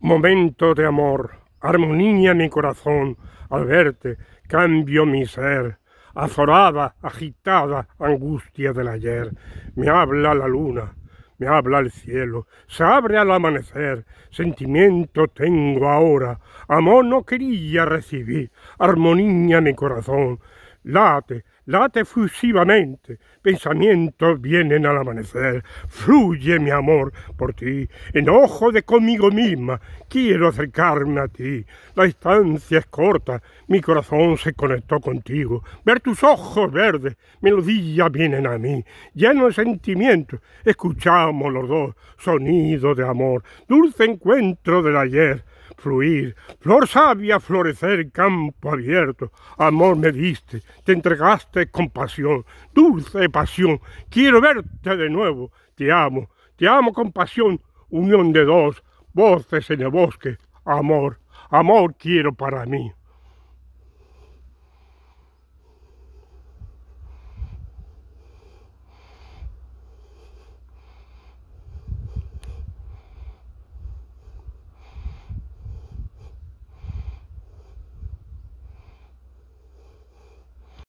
Momento de amor, armonía mi corazón, al verte cambio mi ser, azorada, agitada, angustia del ayer, me habla la luna, me habla el cielo, se abre al amanecer, sentimiento tengo ahora, amor no quería recibir, armonía mi corazón, late, late efusivamente, pensamientos vienen al amanecer, fluye mi amor por ti, enojo de conmigo misma, quiero acercarme a ti, la distancia es corta, mi corazón se conectó contigo, ver tus ojos verdes, melodías vienen a mí, lleno de sentimientos, escuchamos los dos, sonido de amor, dulce encuentro del ayer, fluir. Flor sabia florecer campo abierto, amor me diste, te entregaste con pasión, dulce pasión, quiero verte de nuevo, te amo, te amo con pasión, unión de dos, voces en el bosque, amor, amor quiero para mí.